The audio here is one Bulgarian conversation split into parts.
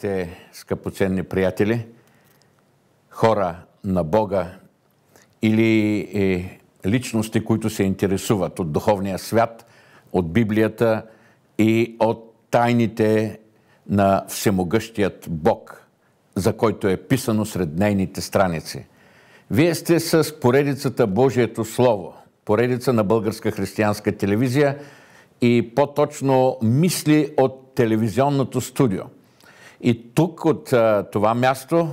Здравейте, скъпоценни приятели, хора на Бога или е, личности, които се интересуват от духовния свят, от Библията и от тайните на всемогъщият Бог, за който е писано сред нейните страници. Вие сте с поредицата Божието Слово, поредица на Българска християнска телевизия и по-точно мисли от телевизионното студио – и тук от а, това място,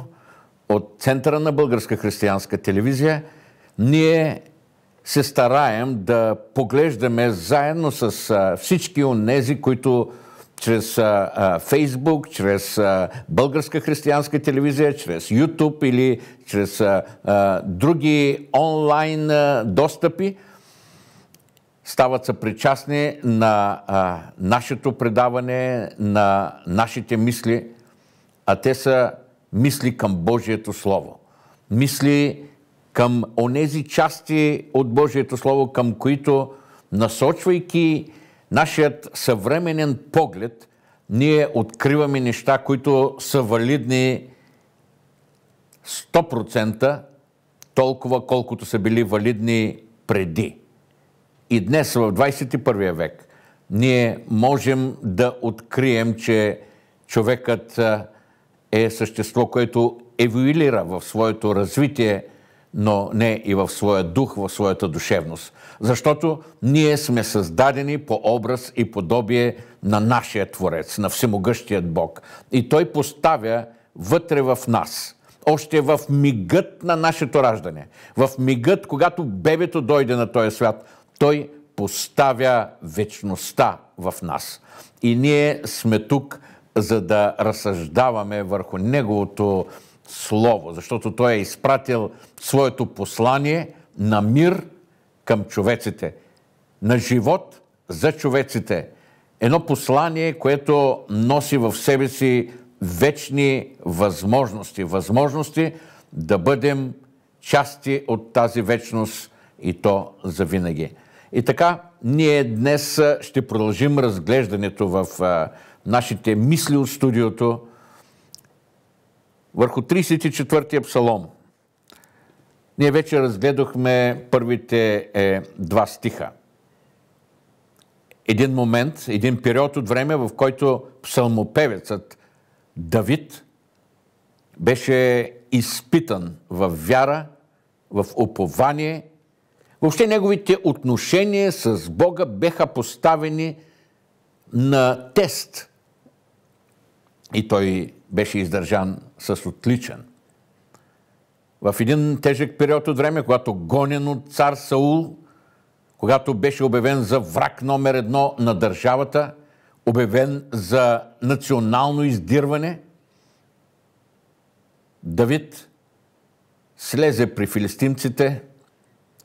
от центъра на Българска християнска телевизия, ние се стараем да поглеждаме заедно с а, всички нези, които чрез а, а, Фейсбук, чрез а, Българска християнска телевизия, чрез Ютуб или чрез а, а, други онлайн а, достъпи, стават съпричастни на а, нашето предаване, на нашите мисли, а те са мисли към Божието Слово. Мисли към онези части от Божието Слово, към които, насочвайки нашият съвременен поглед, ние откриваме неща, които са валидни 100%, толкова колкото са били валидни преди. И днес, в 21 век, ние можем да открием, че човекът е същество, което еволюира в своето развитие, но не и в своя дух, в своята душевност. Защото ние сме създадени по образ и подобие на нашия Творец, на Всемогъщият Бог. И Той поставя вътре в нас, още в мигът на нашето раждане, в мигът, когато бебето дойде на този свят, Той поставя вечността в нас. И ние сме тук – за да разсъждаваме върху Неговото Слово, защото Той е изпратил своето послание на мир към човеците, на живот за човеците. Едно послание, което носи в себе си вечни възможности. Възможности да бъдем части от тази вечност и то за винаги. И така, ние днес ще продължим разглеждането в нашите мисли от студиото върху 34-я псалом. Ние вече разгледахме първите е, два стиха. Един момент, един период от време, в който псалмопевецът Давид беше изпитан в вяра, в упование. Въобще неговите отношения с Бога беха поставени на тест – и той беше издържан с отличен. В един тежък период от време, когато гонен от цар Саул, когато беше обявен за враг номер едно на държавата, обявен за национално издирване, Давид слезе при филистимците,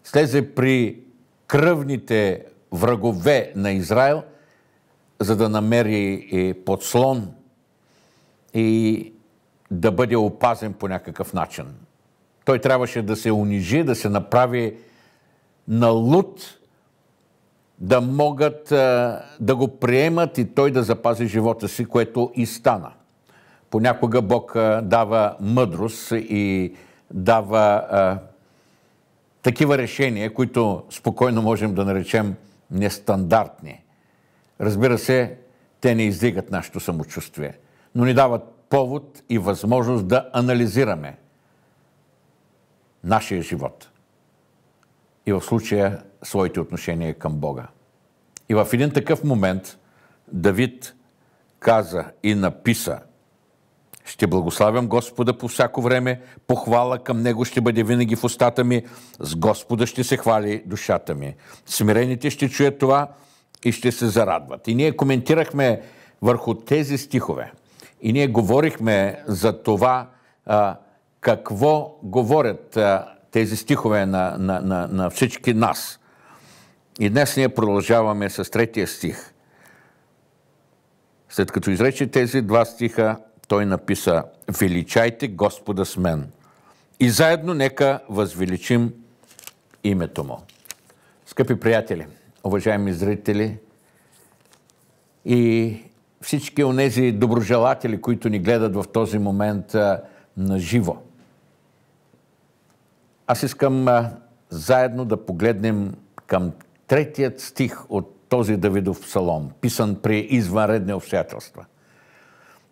слезе при кръвните врагове на Израел, за да намери подслон – и да бъде опазен по някакъв начин. Той трябваше да се унижи, да се направи на луд, да могат да го приемат и той да запази живота си, което и стана. Понякога Бог дава мъдрост и дава а, такива решения, които спокойно можем да наречем нестандартни. Разбира се, те не издигат нашето самочувствие но ни дават повод и възможност да анализираме нашия живот и в случая своите отношения към Бога. И в един такъв момент Давид каза и написа – ще благославям Господа по всяко време, похвала към Него ще бъде винаги в устата ми, с Господа ще се хвали душата ми. Смирените ще чуят това и ще се зарадват. И ние коментирахме върху тези стихове. И ние говорихме за това а, какво говорят а, тези стихове на, на, на, на всички нас. И днес ние продължаваме с третия стих. След като изрече тези два стиха, той написа «Величайте Господа с мен» и заедно нека възвеличим името му. Скъпи приятели, уважаеми зрители и всички онези доброжелатели, които ни гледат в този момент на живо. Аз искам заедно да погледнем към третият стих от този Давидов псалом, писан при извънредни обстоятелства.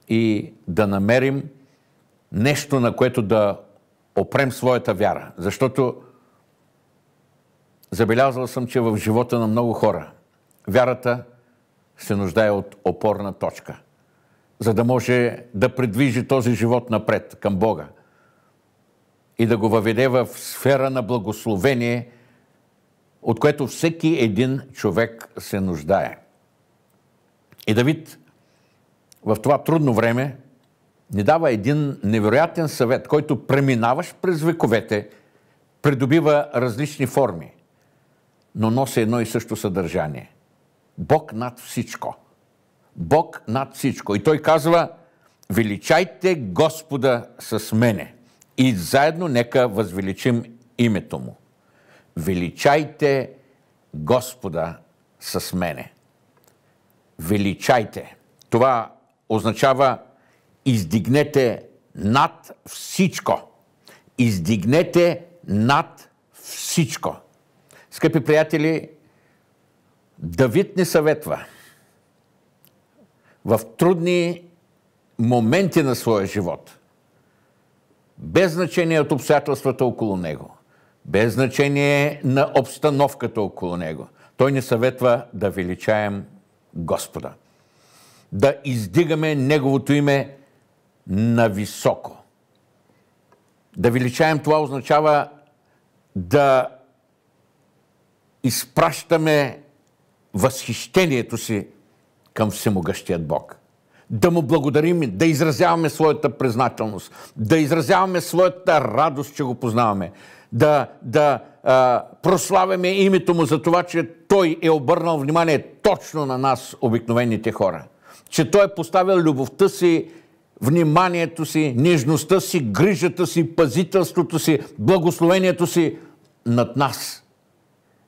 И да намерим нещо, на което да опрем своята вяра. Защото забелязал съм, че в живота на много хора вярата се нуждае от опорна точка, за да може да предвижи този живот напред към Бога и да го въведе в сфера на благословение, от което всеки един човек се нуждае. И Давид в това трудно време ни дава един невероятен съвет, който преминаваш през вековете, придобива различни форми, но носи едно и също съдържание – Бог над всичко. Бог над всичко. И той казва, величайте Господа с мене и заедно нека възвеличим името му. Величайте Господа с мене. Величайте. Това означава издигнете над всичко. Издигнете над всичко. Скъпи приятели, Давид ни съветва в трудни моменти на своя живот, без значение от обстоятелствата около него, без значение на обстановката около него, той ни съветва да величаем Господа, да издигаме Неговото име на високо. Да величаем това означава да изпращаме възхищението си към всемогъщият Бог. Да му благодарим, да изразяваме своята признателност, да изразяваме своята радост, че го познаваме, да, да а, прославяме името му за това, че той е обърнал внимание точно на нас, обикновените хора. Че той е поставил любовта си вниманието си, нежността си, грижата си, пазителството си, благословението си над нас.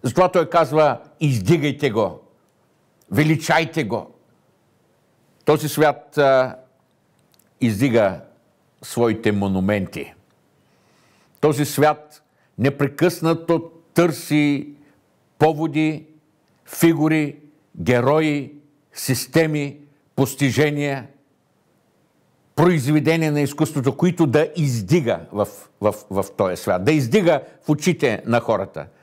Затова той казва, издигайте го, величайте го. Този свят а, издига своите монументи. Този свят непрекъснато търси поводи, фигури, герои, системи, постижения, произведения на изкуството, които да издига в, в, в този свят, да издига в очите на хората –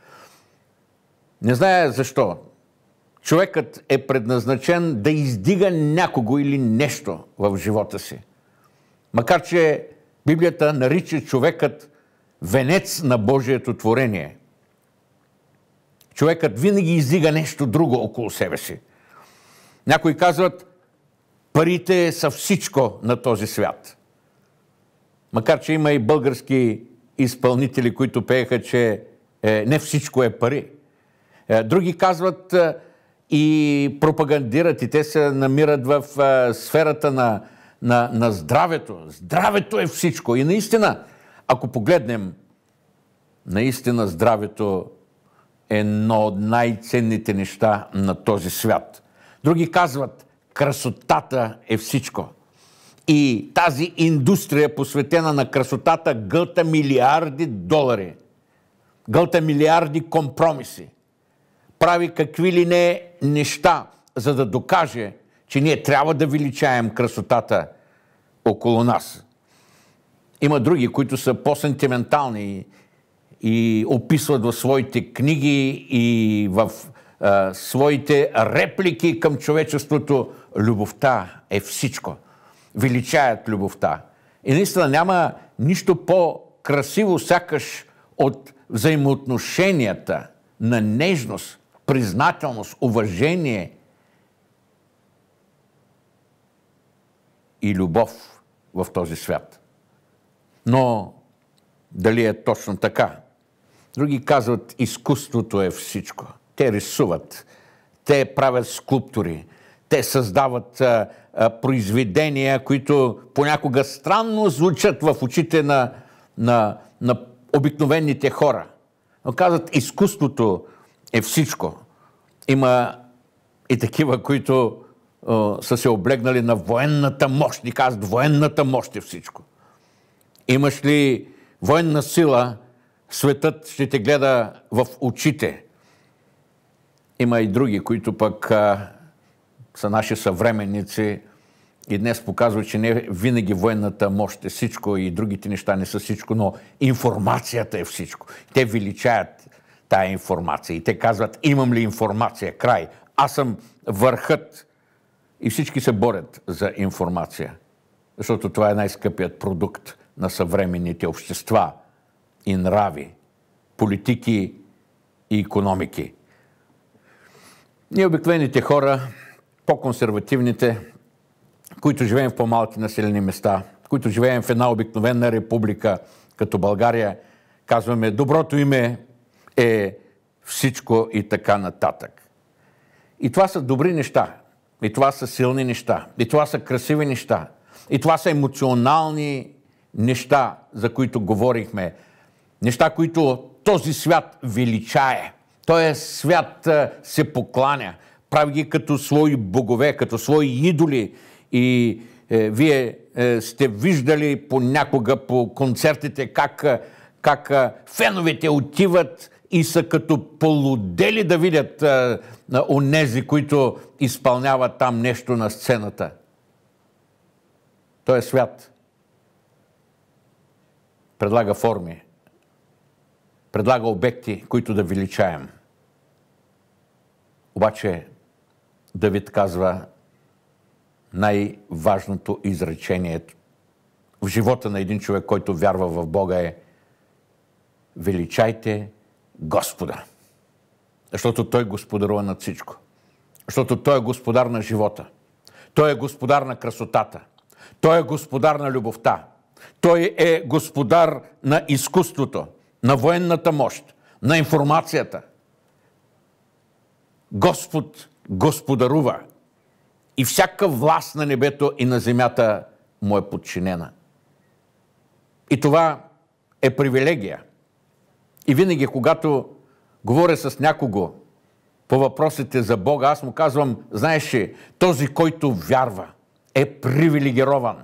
не зная защо. Човекът е предназначен да издига някого или нещо в живота си. Макар, че Библията нарича човекът венец на Божието творение. Човекът винаги издига нещо друго около себе си. Някои казват, парите са всичко на този свят. Макар, че има и български изпълнители, които пееха, че е, не всичко е пари. Е, други казват е, и пропагандират, и те се намират в е, сферата на, на, на здравето. Здравето е всичко. И наистина, ако погледнем, наистина здравето е едно от най-ценните неща на този свят. Други казват, красотата е всичко. И тази индустрия, посветена на красотата, гълта милиарди долари, гълта милиарди компромиси – прави какви ли не неща, за да докаже, че ние трябва да величаем красотата около нас. Има други, които са по-сентиментални и описват в своите книги и в а, своите реплики към човечеството. Любовта е всичко. Величаят любовта. И наистина няма нищо по-красиво, сякаш от взаимоотношенията на нежност признателност, уважение и любов в този свят. Но дали е точно така? Други казват, изкуството е всичко. Те рисуват, те правят скулптури, те създават а, а, произведения, които понякога странно звучат в очите на, на, на обикновените хора. Но казват, изкуството е всичко. Има и такива, които е, са се облегнали на военната мощ. Ни казват, военната мощ е всичко. Имаш ли военна сила, светът ще те гледа в очите. Има и други, които пък а, са наши съвременници и днес показва, че не винаги военната мощ е всичко и другите неща не са всичко, но информацията е всичко. Те величаят тая информация. И те казват, имам ли информация, край, аз съм върхът. И всички се борят за информация, защото това е най-скъпият продукт на съвременните общества и нрави, политики и економики. Ние хора, по-консервативните, които живеем в по-малки населени места, които живеем в една обикновена република, като България, казваме доброто име е е всичко и така нататък. И това са добри неща. И това са силни неща. И това са красиви неща. И това са емоционални неща, за които говорихме. Неща, които този свят величае. Той е свят е, се покланя. Прави ги като свои богове, като свои идоли. И е, вие е, сте виждали понякога по концертите как, е, как феновете отиват и са като полудели да видят а, онези, които изпълняват там нещо на сцената. Той е свят. Предлага форми. Предлага обекти, които да величаем. Обаче Давид казва най-важното изречение в живота на един човек, който вярва в Бога е величайте Господа. Защото Той господарува над всичко. Защото Той е господар на живота. Той е господар на красотата. Той е господар на любовта. Той е господар на изкуството, на военната мощ, на информацията. Господ господарува и всяка власт на небето и на земята му е подчинена. И това е привилегия – и винаги, когато говоря с някого по въпросите за Бога, аз му казвам, знаеш ли, този, който вярва, е привилегирован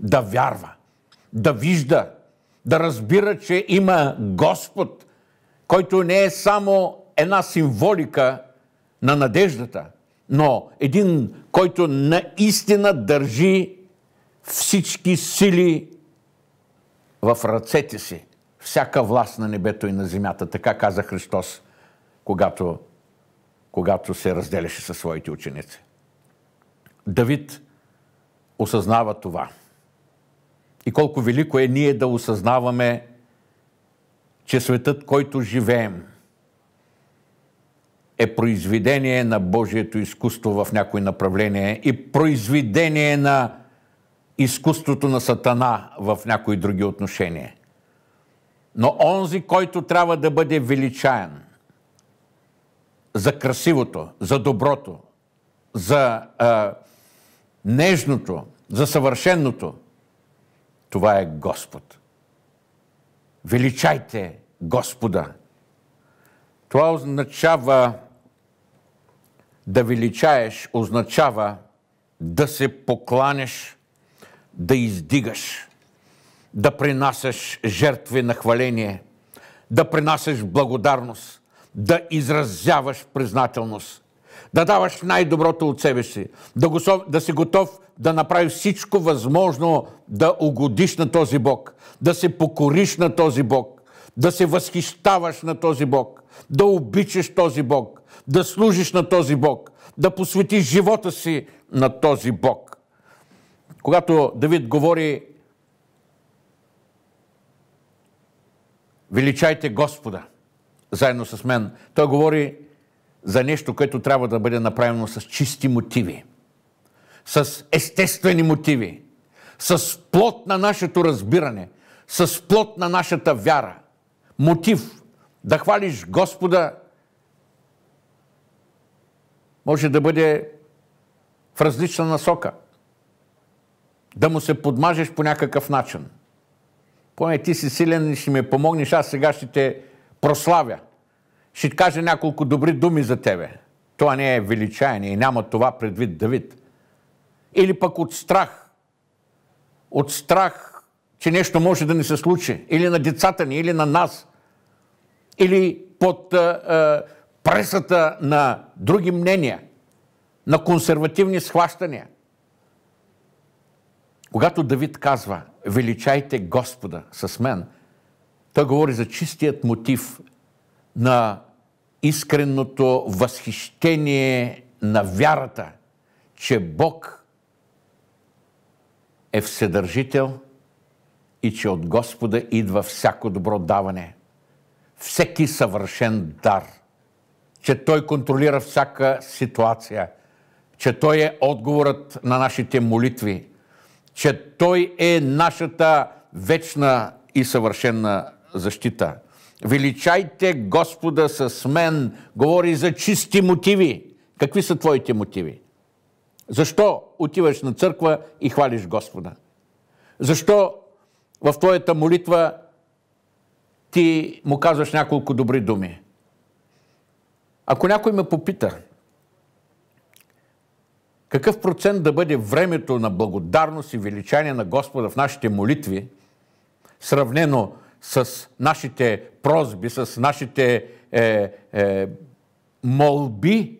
да вярва, да вижда, да разбира, че има Господ, който не е само една символика на надеждата, но един, който наистина държи всички сили в ръцете си всяка власт на небето и на земята. Така каза Христос, когато, когато се разделяше със своите ученици. Давид осъзнава това. И колко велико е ние да осъзнаваме, че светът, който живеем, е произведение на Божието изкуство в някои направление и произведение на изкуството на Сатана в някои други отношения – но онзи, който трябва да бъде величаен, за красивото, за доброто, за а, нежното, за съвършеното, това е Господ. Величайте Господа. Това означава да величаеш, означава да се покланеш, да издигаш да принасяш жертви на хваление, да принасяш благодарност, да изразяваш признателност, да даваш най-доброто от себе си, да, го, да си готов да направи всичко възможно да угодиш на този Бог, да се покориш на този Бог, да се възхищаваш на този Бог, да обичаш този Бог, да служиш на този Бог, да посветиш живота си на този Бог. Когато Давид говори величайте Господа, заедно с мен. Той говори за нещо, което трябва да бъде направено с чисти мотиви, с естествени мотиви, с плод на нашето разбиране, с плод на нашата вяра. Мотив да хвалиш Господа може да бъде в различна насока. Да му се подмажеш по някакъв начин – поне ти си силен и ще ми помогнеш, аз сега ще те прославя. Ще ти кажа няколко добри думи за тебе. Това не е величайно и няма това предвид Давид. Или пък от страх. От страх, че нещо може да ни се случи. Или на децата ни, или на нас. Или под а, а, пресата на други мнения, на консервативни схващания. Когато Давид казва – величайте Господа с мен. Той говори за чистият мотив на искреното възхищение на вярата, че Бог е вседържител и че от Господа идва всяко добро даване, всеки съвършен дар, че Той контролира всяка ситуация, че Той е отговорът на нашите молитви – че Той е нашата вечна и съвършена защита. Величайте Господа с мен, говори за чисти мотиви. Какви са твоите мотиви? Защо отиваш на църква и хвалиш Господа? Защо в твоята молитва ти му казваш няколко добри думи? Ако някой ме попита, какъв процент да бъде времето на благодарност и величание на Господа в нашите молитви, сравнено с нашите прозби, с нашите е, е, молби,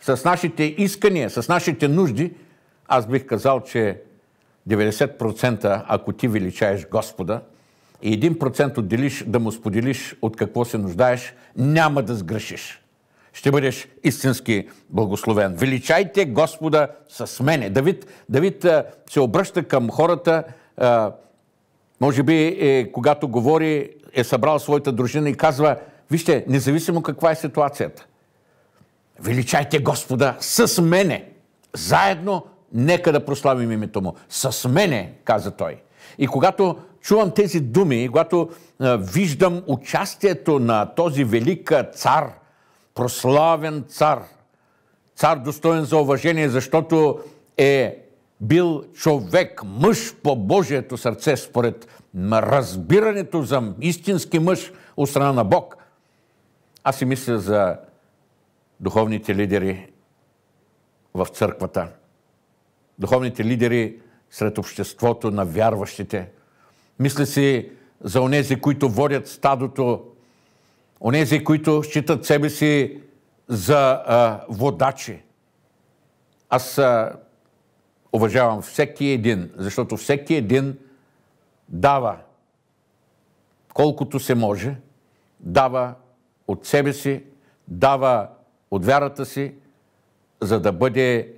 с нашите искания, с нашите нужди, аз бих казал, че 90% ако ти величаеш Господа и 1% отделиш да му споделиш от какво се нуждаеш, няма да сгрешиш ще бъдеш истински благословен. Величайте Господа с мене. Давид, Давид се обръща към хората, може би, е, когато говори, е събрал своята дружина и казва, вижте, независимо каква е ситуацията, величайте Господа с мене. Заедно нека да прославим името му. С мене, каза той. И когато чувам тези думи, когато виждам участието на този велик цар – прославен цар, цар достоен за уважение, защото е бил човек, мъж по Божието сърце, според разбирането за истински мъж от страна на Бог. Аз си мисля за духовните лидери в църквата, духовните лидери сред обществото на вярващите. Мисля си за онези, които водят стадото онези, които считат себе си за а, водачи. Аз а, уважавам всеки един, защото всеки един дава колкото се може, дава от себе си, дава от вярата си, за да бъде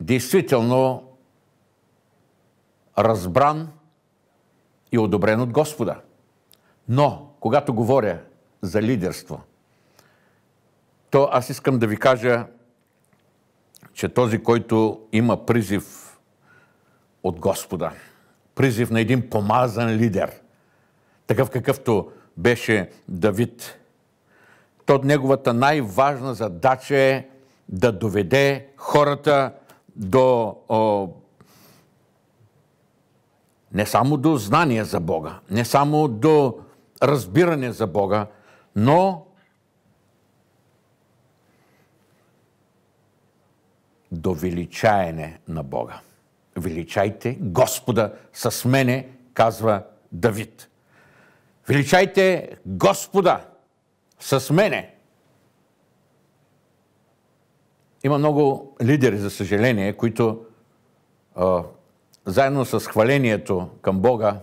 действително разбран и одобрен от Господа. Но, когато говоря за лидерство, то аз искам да ви кажа, че този, който има призив от Господа, призив на един помазан лидер, такъв какъвто беше Давид, то неговата най-важна задача е да доведе хората до о, не само до знание за Бога, не само до разбиране за Бога, но до величаене на Бога. Величайте Господа с мене, казва Давид. Величайте Господа с мене. Има много лидери, за съжаление, които а, заедно с хвалението към Бога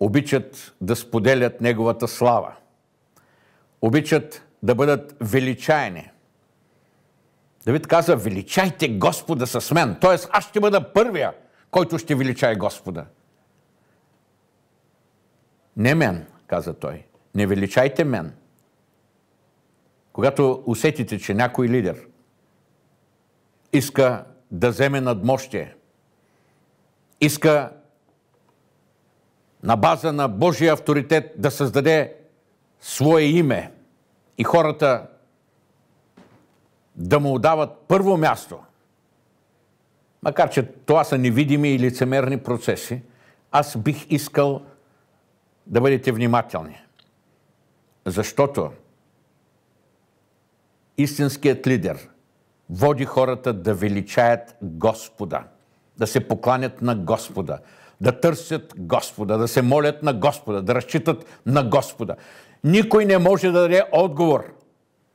обичат да споделят Неговата слава – обичат да бъдат величайни. Давид каза, величайте Господа с мен. т.е. аз ще бъда първия, който ще величай Господа. Не мен, каза той. Не величайте мен. Когато усетите, че някой лидер иска да вземе надмощие, иска на база на Божия авторитет да създаде свое име и хората да му отдават първо място, макар че това са невидими и лицемерни процеси, аз бих искал да бъдете внимателни. Защото истинският лидер води хората да величаят Господа, да се покланят на Господа, да търсят Господа, да се молят на Господа, да разчитат на Господа никой не може да даде отговор.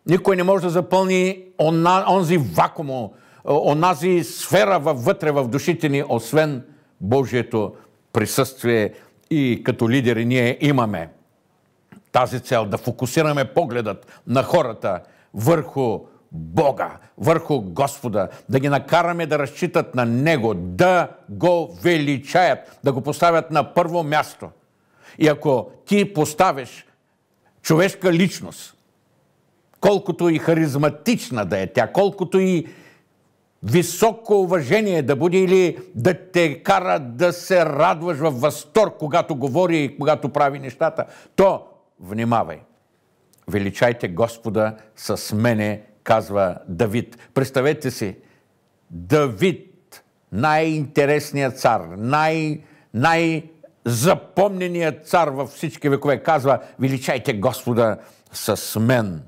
Никой не може да запълни она, онзи вакуум, онази сфера вътре в душите ни, освен Божието присъствие и като лидери ние имаме тази цел да фокусираме погледът на хората върху Бога, върху Господа, да ги накараме да разчитат на Него, да го величаят, да го поставят на първо място. И ако ти поставиш човешка личност. Колкото и харизматична да е тя, колкото и високо уважение да буди или да те кара да се радваш във възторг, когато говори и когато прави нещата, то внимавай. Величайте Господа с мене, казва Давид. Представете си, Давид, най-интересният цар, най- най- запомненият цар във всички векове казва, величайте Господа с мен.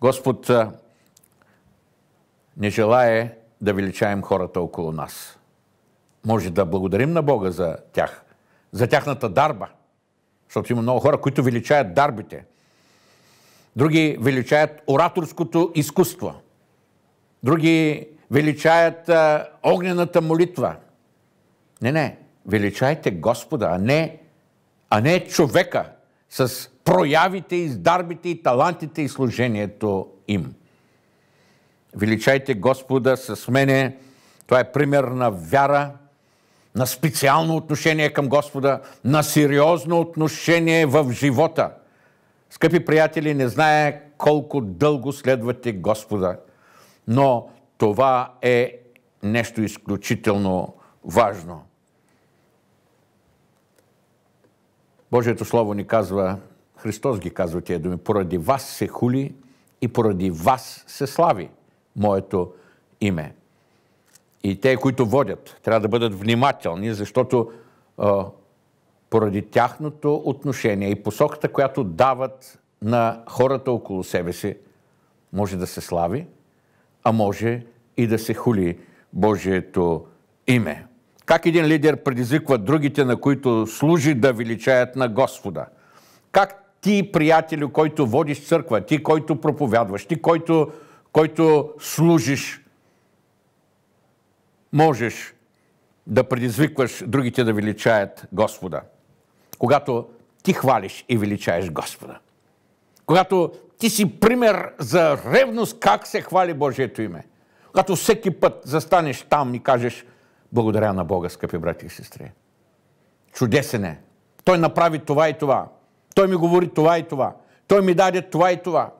Господ не желая да величаем хората около нас. Може да благодарим на Бога за тях, за тяхната дарба, защото има много хора, които величаят дарбите. Други величаят ораторското изкуство. Други величаят огнената молитва. Не, не величайте Господа, а не, а не човека с проявите, и дарбите и талантите и служението им. Величайте Господа с мене. Това е пример на вяра, на специално отношение към Господа, на сериозно отношение в живота. Скъпи приятели, не знае колко дълго следвате Господа, но това е нещо изключително важно. Божието Слово ни казва, Христос ги казва тия думи, поради вас се хули и поради вас се слави моето име. И те, които водят, трябва да бъдат внимателни, защото а, поради тяхното отношение и посоката, която дават на хората около себе си, може да се слави, а може и да се хули Божието име. Как един лидер предизвиква другите, на които служи да величаят на Господа? Как ти, приятелю, който водиш църква, ти, който проповядваш, ти, който, който служиш, можеш да предизвикваш другите да величаят Господа? Когато ти хвалиш и величаеш Господа. Когато ти си пример за ревност как се хвали Божието име. Когато всеки път застанеш там и кажеш – благодаря на Бога, скъпи брати и сестри. Чудесен е. Той направи това и това. Той ми говори това и това. Той ми даде това и това.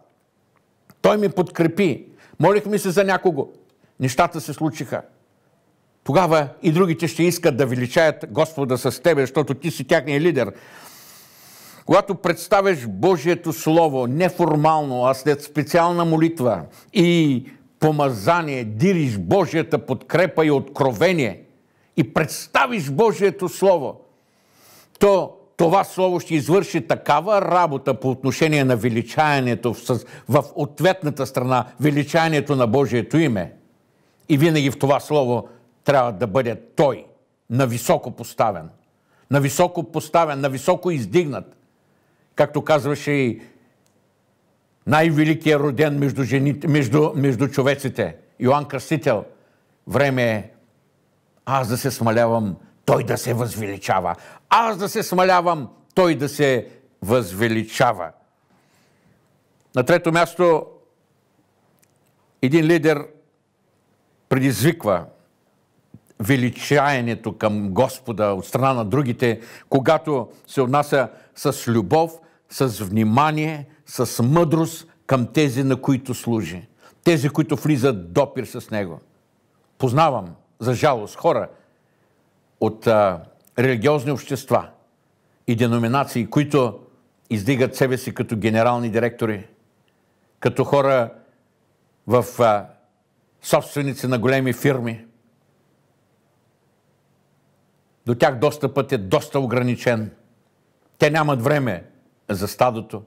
Той ми подкрепи. Молихме се за някого. Нещата се случиха. Тогава и другите ще искат да величаят Господа с тебе, защото ти си тяхния лидер. Когато представяш Божието Слово неформално, а след специална молитва и помазание, дириш Божията подкрепа и откровение, и представиш Божието Слово, то това Слово ще извърши такава работа по отношение на величаянето в ответната страна, величаянето на Божието име. И винаги в това Слово трябва да бъде Той, на високо поставен. На високо поставен, на високо издигнат. Както казваше и най-великият роден между, жените, между, между човеците, Йоанн Кръстител. Време е аз да се смалявам, той да се възвеличава. Аз да се смалявам, той да се възвеличава. На трето място, един лидер предизвиква величаенето към Господа от страна на другите, когато се отнася с любов, с внимание, с мъдрост към тези, на които служи. Тези, които влизат допир с него. Познавам за жалост, хора от а, религиозни общества и деноминации, които издигат себе си като генерални директори, като хора в а, собственици на големи фирми. До тях достъпът е доста ограничен. Те нямат време за стадото,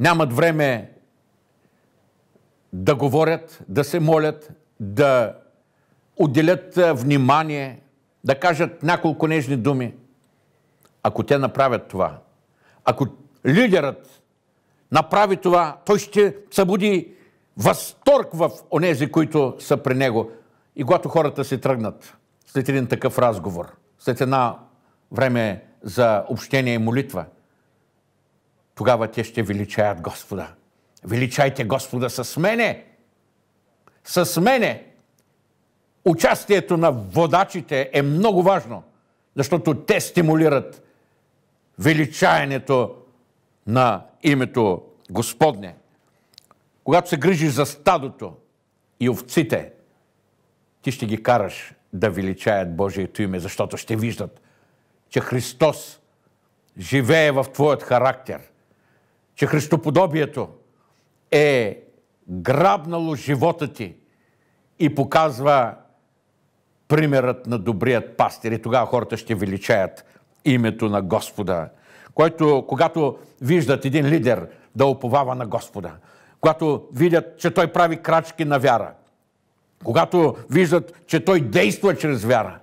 нямат време да говорят, да се молят, да отделят внимание, да кажат няколко нежни думи, ако те направят това, ако лидерът направи това, той ще събуди възторг в онези, които са при него. И когато хората се тръгнат след един такъв разговор, след една време за общение и молитва, тогава те ще величаят Господа. Величайте Господа с мене! С мене! Участието на водачите е много важно, защото те стимулират величаенето на името Господне. Когато се грижиш за стадото и овците, ти ще ги караш да величаят Божието име, защото ще виждат, че Христос живее в твоят характер, че Христоподобието е грабнало живота ти и показва примерът на добрият пастир и тогава хората ще величаят името на Господа. Който, когато виждат един лидер да оповава на Господа, когато видят, че той прави крачки на вяра, когато виждат, че той действа чрез вяра,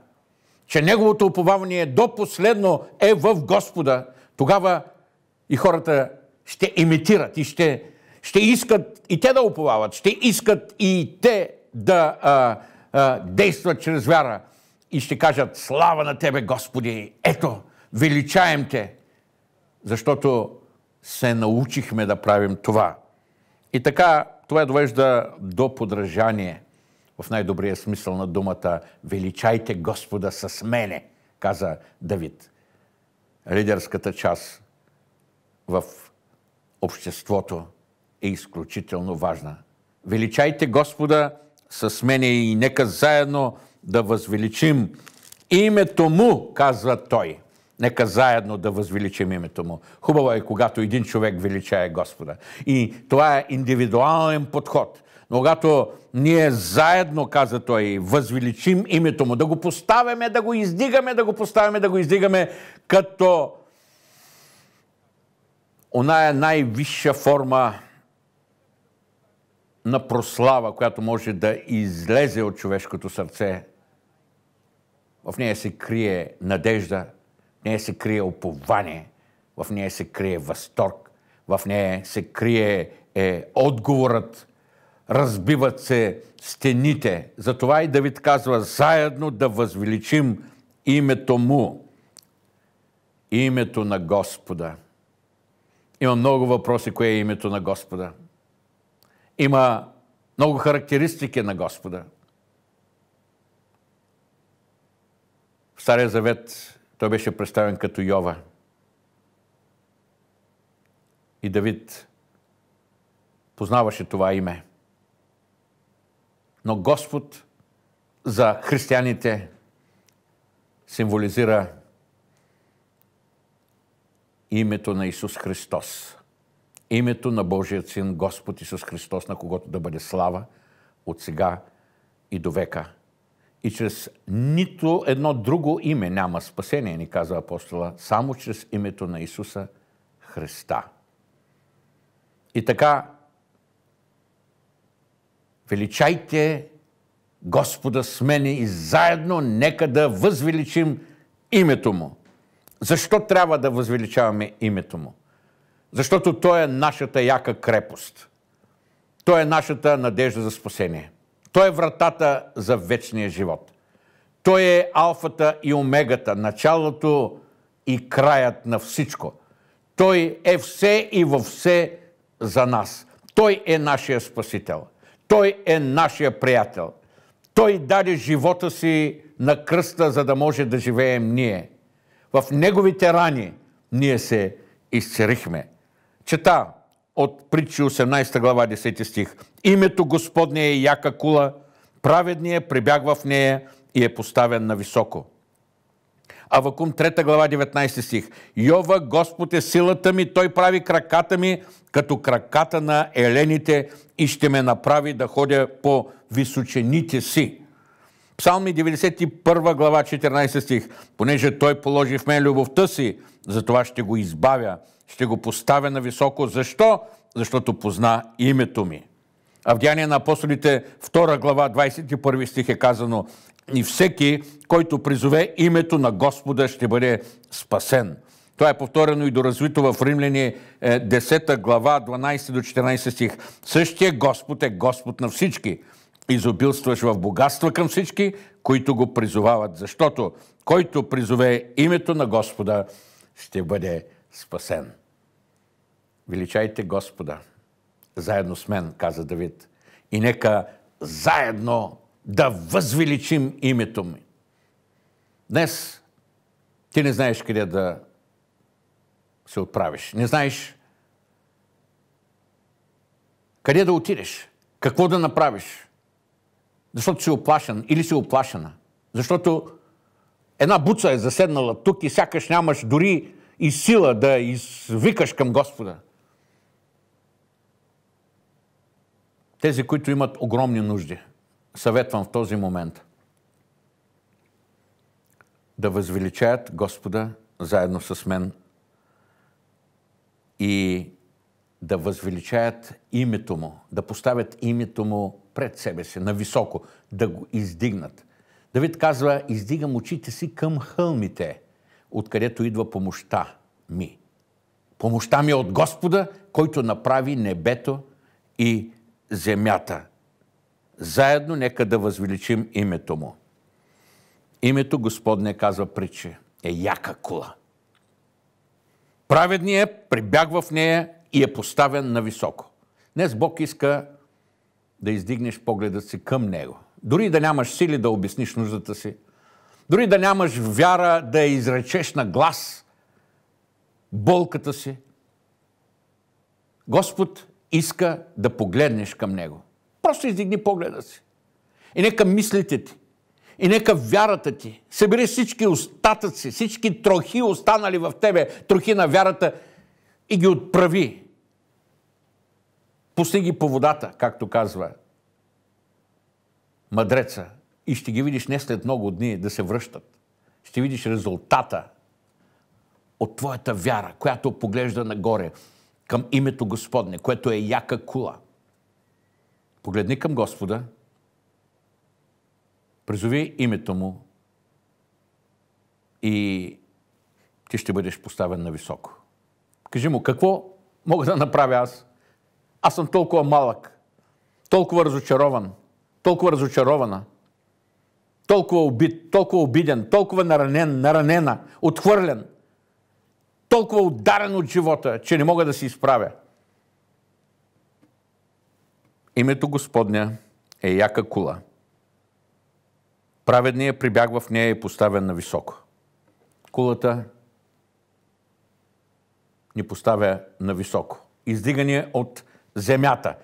че неговото оповаване е до последно е в Господа, тогава и хората ще имитират и ще, ще искат и те да оповават, ще искат и те да, а, действат чрез вяра и ще кажат слава на Тебе, Господи, ето, величаем Те, защото се научихме да правим това. И така, това довежда до подражание, в най-добрия смисъл на думата, величайте Господа с мене, каза Давид. Лидерската част в обществото е изключително важна. Величайте Господа с мене и нека заедно да възвеличим името му, казва той. Нека заедно да възвеличим името му. Хубаво е, когато един човек величае Господа. И това е индивидуален подход. Но когато ние заедно, каза той, възвеличим името му, да го поставяме, да го издигаме, да го поставяме, да го издигаме, като оная най-висша форма на прослава, която може да излезе от човешкото сърце. В нея се крие надежда, в нея се крие упование, в нея се крие възторг, в нея се крие е, отговорът, разбиват се стените. Затова и Давид казва, заедно да възвеличим името му, името на Господа. Има много въпроси, кое е името на Господа – има много характеристики на Господа. В Стария завет той беше представен като Йова. И Давид познаваше това име. Но Господ за християните символизира името на Исус Христос името на Божият Син, Господ Исус Христос, на когото да бъде слава от сега и до века. И чрез нито едно друго име няма спасение, ни казва апостола, само чрез името на Исуса Христа. И така, величайте Господа с мене и заедно нека да възвеличим името Му. Защо трябва да възвеличаваме името Му? Защото Той е нашата яка крепост. Той е нашата надежда за спасение. Той е вратата за вечния живот. Той е алфата и омегата, началото и краят на всичко. Той е все и във все за нас. Той е нашия Спасител. Той е нашия приятел. Той даде живота си на кръста, за да може да живеем ние. В Неговите рани ние се изцерихме. Чета от притчи 18 глава 10 стих. Името Господне е яка кула, праведният е, прибягва в нея и е поставен на високо. Авакум 3 глава 19 стих. Йова, Господ е силата ми, Той прави краката ми като краката на елените и ще ме направи да ходя по височените си. Псалми 91 глава 14 стих. Понеже Той положи в мен любовта си, затова ще го избавя ще го поставя на високо. Защо? Защото позна името ми. А в Деяния на апостолите 2 глава 21 стих е казано И всеки, който призове името на Господа, ще бъде спасен. Това е повторено и доразвито в Римляни 10 е, глава 12 до 14 стих. Същия Господ е Господ на всички, изобилстваш в богатства към всички, които го призовават, защото който призове името на Господа, ще бъде спасен величайте Господа. Заедно с мен, каза Давид. И нека заедно да възвеличим името ми. Днес ти не знаеш къде да се отправиш. Не знаеш къде да отидеш, какво да направиш. Защото си оплашен или си оплашена. Защото една буца е заседнала тук и сякаш нямаш дори и сила да извикаш към Господа – Тези, които имат огромни нужди, съветвам в този момент да възвеличаят Господа заедно с мен и да възвеличаят името му, да поставят името му пред себе си, нависоко, да го издигнат. Давид казва, издигам очите си към хълмите, откъдето идва помощта ми. Помощта ми е от Господа, който направи небето и земята. Заедно нека да възвеличим името му. Името Господне, казва притче, е яка кула. Праведният е, прибягва в нея и е поставен на високо. Днес Бог иска да издигнеш погледа си към Него. Дори да нямаш сили да обясниш нуждата си, дори да нямаш вяра да изречеш на глас болката си, Господ иска да погледнеш към Него. Просто издигни погледа си. И нека мислите ти, и нека вярата ти, събери всички остатъци, всички трохи останали в тебе, трохи на вярата, и ги отправи. Пусни ги по водата, както казва мъдреца, и ще ги видиш не след много дни да се връщат. Ще видиш резултата от твоята вяра, която поглежда нагоре към името Господне, което е яка кула. Погледни към Господа, призови името Му и ти ще бъдеш поставен на високо. Кажи му, какво мога да направя аз? Аз съм толкова малък, толкова разочарован, толкова разочарована, толкова убит, толкова обиден, толкова наранен, наранена, отхвърлен – толкова ударен от живота, че не мога да се изправя. Името Господня е яка кула. Праведният прибяг в нея е поставен на високо. Кулата ни поставя на високо. Издигане от земята.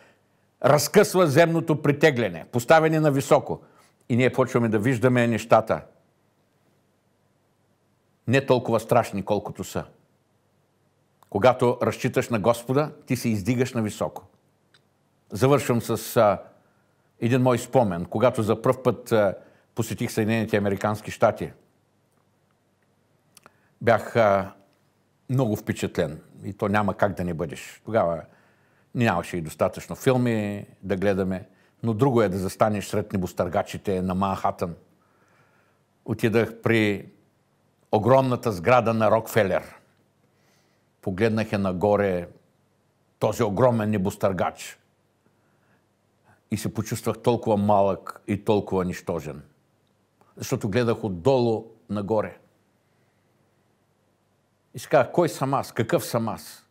Разкъсва земното притегляне. Поставяне на високо. И ние почваме да виждаме нещата. Не толкова страшни, колкото са. Когато разчиташ на Господа, ти се издигаш на високо. Завършвам с а, един мой спомен, когато за първ път а, посетих Съединените Американски щати. Бях а, много впечатлен и то няма как да не бъдеш. Тогава нямаше и достатъчно филми да гледаме, но друго е да застанеш сред небостъргачите на Манхатън. Отидах при огромната сграда на Рокфелер – погледнаха нагоре този огромен небостъргач и се почувствах толкова малък и толкова нищожен. Защото гледах отдолу нагоре. И си казах, кой съм аз? Какъв съм аз?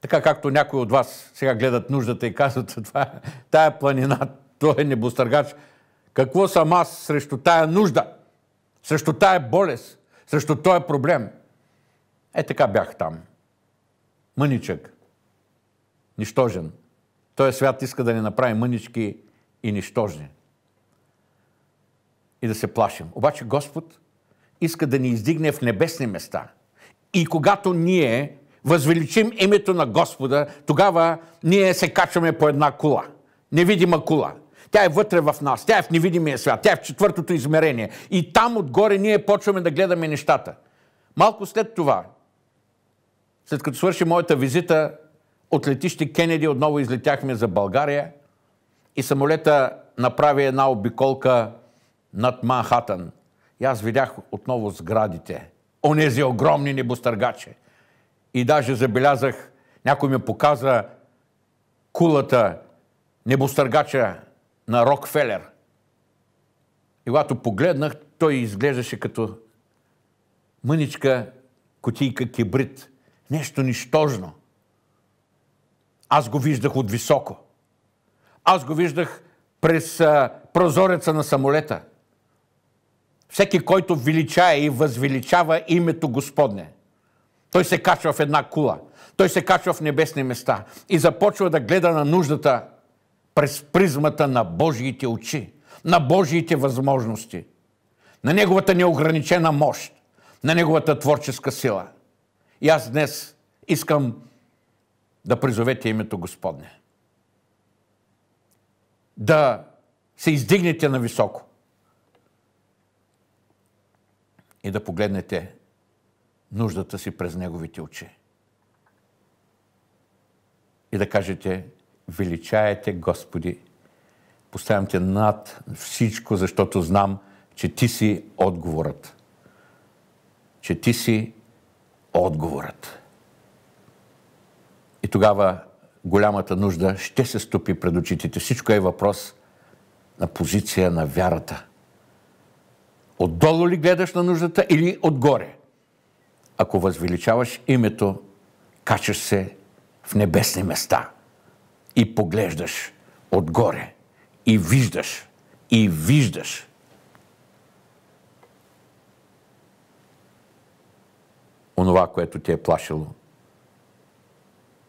Така както някои от вас сега гледат нуждата и казват, това, тая планина, това е небостъргач. Какво съм аз срещу тая нужда? Срещу тая болест? Срещу този проблем? Е така бях там. Мъничък. Нищожен. Той свят иска да ни направи мънички и нищожни. И да се плашим. Обаче Господ иска да ни издигне в небесни места. И когато ние възвеличим името на Господа, тогава ние се качваме по една кула. Невидима кула. Тя е вътре в нас, тя е в невидимия свят, тя е в четвъртото измерение. И там отгоре ние почваме да гледаме нещата. Малко след това, след като свърши моята визита, от летище Кенеди отново излетяхме за България и самолета направи една обиколка над Манхатън. И аз видях отново сградите, онези огромни небостъргачи. И даже забелязах, някой ми показа кулата, небостъргача на Рокфелер. И когато погледнах, той изглеждаше като мъничка котийка кибрид – Нещо нищожно. Аз го виждах от високо. Аз го виждах през а, прозореца на самолета. Всеки, който величае и възвеличава името Господне, той се качва в една кула. Той се качва в небесни места и започва да гледа на нуждата през призмата на Божиите очи, на Божиите възможности, на Неговата неограничена мощ, на Неговата творческа сила. И аз днес искам да призовете името Господне. Да се издигнете на високо. И да погледнете нуждата си през Неговите очи. И да кажете, величаете Господи, поставям те над всичко, защото знам, че Ти си отговорът. Че Ти си отговорът. И тогава голямата нужда ще се стопи пред очите. Всичко е въпрос на позиция на вярата. Отдолу ли гледаш на нуждата или отгоре? Ако възвеличаваш името, качаш се в небесни места и поглеждаш отгоре и виждаш и виждаш онова, което ти е плашило,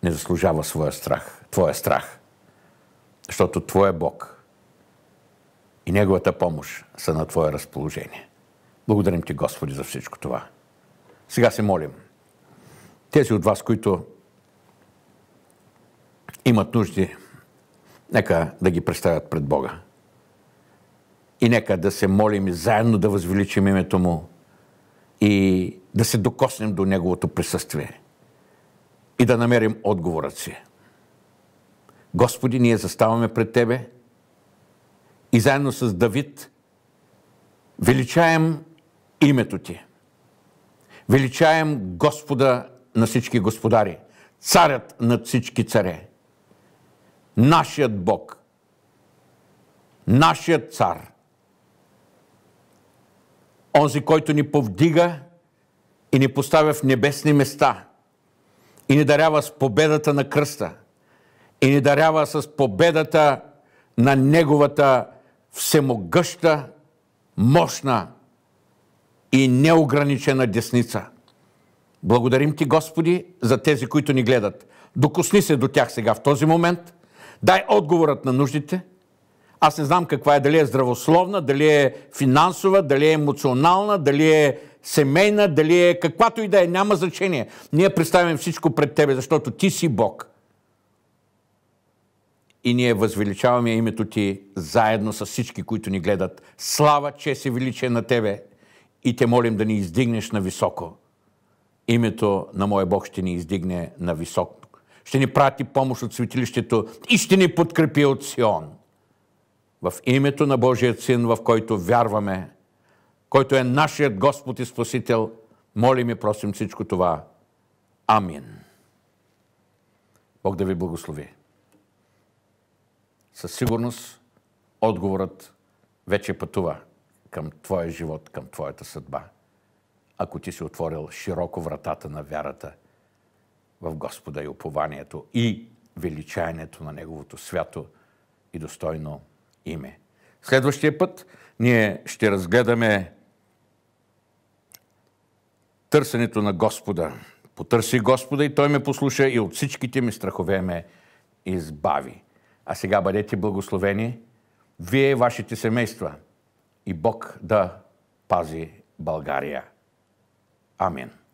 не заслужава своя страх, твоя страх. Защото твоя е Бог и Неговата помощ са на твое разположение. Благодарим ти, Господи, за всичко това. Сега се молим. Тези от вас, които имат нужди, нека да ги представят пред Бога. И нека да се молим и заедно да възвеличим името Му и да се докоснем до Неговото присъствие и да намерим отговорът си. Господи, ние заставаме пред Тебе и заедно с Давид величаем името Ти. Величаем Господа на всички господари, царят над всички царе, нашият Бог, нашият цар, онзи, който ни повдига – и ни поставя в небесни места и ни дарява с победата на кръста и ни дарява с победата на Неговата всемогъща, мощна и неограничена десница. Благодарим Ти, Господи, за тези, които ни гледат. Докосни се до тях сега в този момент. Дай отговорът на нуждите – аз не знам каква е, дали е здравословна, дали е финансова, дали е емоционална, дали е семейна, дали е каквато и да е, няма значение. Ние представим всичко пред Тебе, защото Ти си Бог. И ние възвеличаваме името Ти заедно с всички, които ни гледат. Слава, че си величие на Тебе. И Те молим да ни издигнеш на високо. Името на Моя Бог ще ни издигне на високо. Ще ни прати помощ от светилището и ще ни подкрепи от Сион в името на Божият Син, в който вярваме, който е нашият Господ и Спасител, молим и просим всичко това. Амин. Бог да ви благослови. Със сигурност отговорът вече пътува към твоя живот, към твоята съдба, ако ти си отворил широко вратата на вярата в Господа и упованието и величаенето на Неговото свято и достойно име. Следващия път ние ще разгледаме търсенето на Господа. Потърси Господа и Той ме послуша и от всичките ми страхове ме избави. А сега бъдете благословени, вие и вашите семейства. И Бог да пази България. Амин.